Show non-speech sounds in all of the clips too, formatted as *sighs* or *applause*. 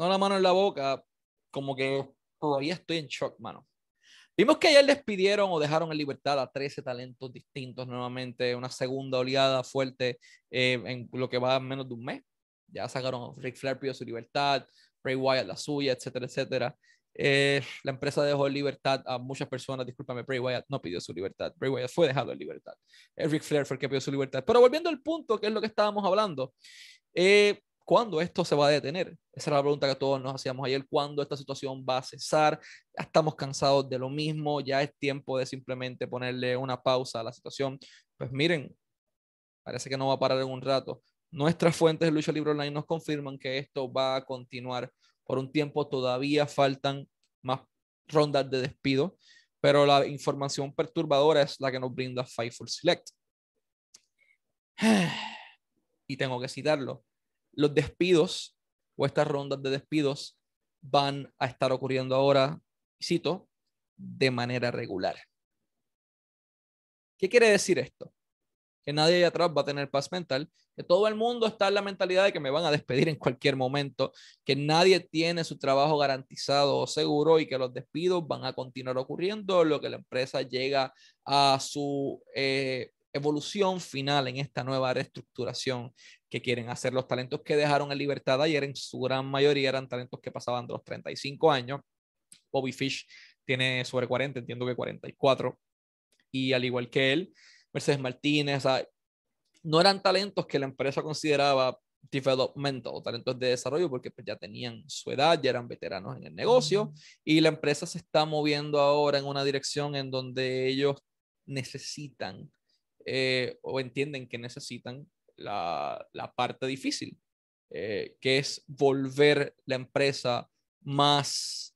no la mano en la boca, como que todavía estoy en shock, mano. Vimos que ayer pidieron o dejaron en libertad a 13 talentos distintos nuevamente, una segunda oleada fuerte eh, en lo que va a menos de un mes. Ya sacaron Rick Flair pidió su libertad, Ray Wyatt la suya, etcétera, etcétera. Eh, la empresa dejó en libertad a muchas personas. Discúlpame, Bray Wyatt no pidió su libertad. Bray Wyatt fue dejado en libertad. Eric eh, Flair fue el que pidió su libertad. Pero volviendo al punto, que es lo que estábamos hablando, eh, ¿cuándo esto se va a detener? Esa era la pregunta que todos nos hacíamos ayer, ¿cuándo esta situación va a cesar? Estamos cansados de lo mismo, ya es tiempo de simplemente ponerle una pausa a la situación. Pues miren, parece que no va a parar en un rato. Nuestras fuentes de Lucha Libre Online nos confirman que esto va a continuar por un tiempo. Todavía faltan más rondas de despido, pero la información perturbadora es la que nos brinda Fightful Select. *sighs* Y tengo que citarlo los despidos o estas rondas de despidos van a estar ocurriendo ahora, cito, de manera regular. ¿Qué quiere decir esto? Que nadie atrás va a tener paz mental, que todo el mundo está en la mentalidad de que me van a despedir en cualquier momento, que nadie tiene su trabajo garantizado o seguro y que los despidos van a continuar ocurriendo, lo que la empresa llega a su eh, evolución final en esta nueva reestructuración que quieren hacer. Los talentos que dejaron en libertad ayer en su gran mayoría eran talentos que pasaban de los 35 años. Bobby Fish tiene sobre 40, entiendo que 44. Y al igual que él, Mercedes Martínez, no eran talentos que la empresa consideraba o talentos de desarrollo, porque pues, ya tenían su edad, ya eran veteranos en el negocio y la empresa se está moviendo ahora en una dirección en donde ellos necesitan eh, o entienden que necesitan la, parte difícil, eh, que es volver la empresa más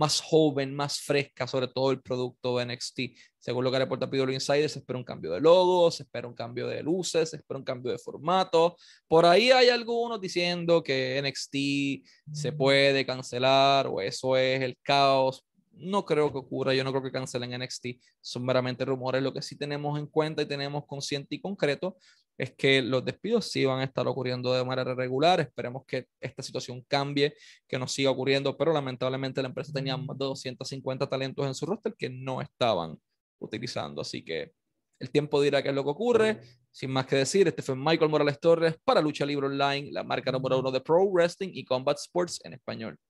más joven, más fresca, sobre todo el producto de NXT. Según lo que reporta Pidolo Insider, se espera un cambio de logo, se espera un cambio de luces, se espera un cambio de formato. Por ahí hay algunos diciendo que NXT se mm. puede cancelar o eso es el caos, no creo que ocurra, yo no creo que cancelen NXT, son meramente rumores. Lo que sí tenemos en cuenta y tenemos consciente y concreto es que los despidos sí van a estar ocurriendo de manera regular. Esperemos que esta situación cambie, que no siga ocurriendo, pero lamentablemente la empresa tenía más de 250 talentos en su roster que no estaban utilizando. Así que el tiempo dirá qué es lo que ocurre. Sin más que decir, este fue Michael Morales Torres para Lucha Libre Online, la marca número uno de Pro Wrestling y Combat Sports en español.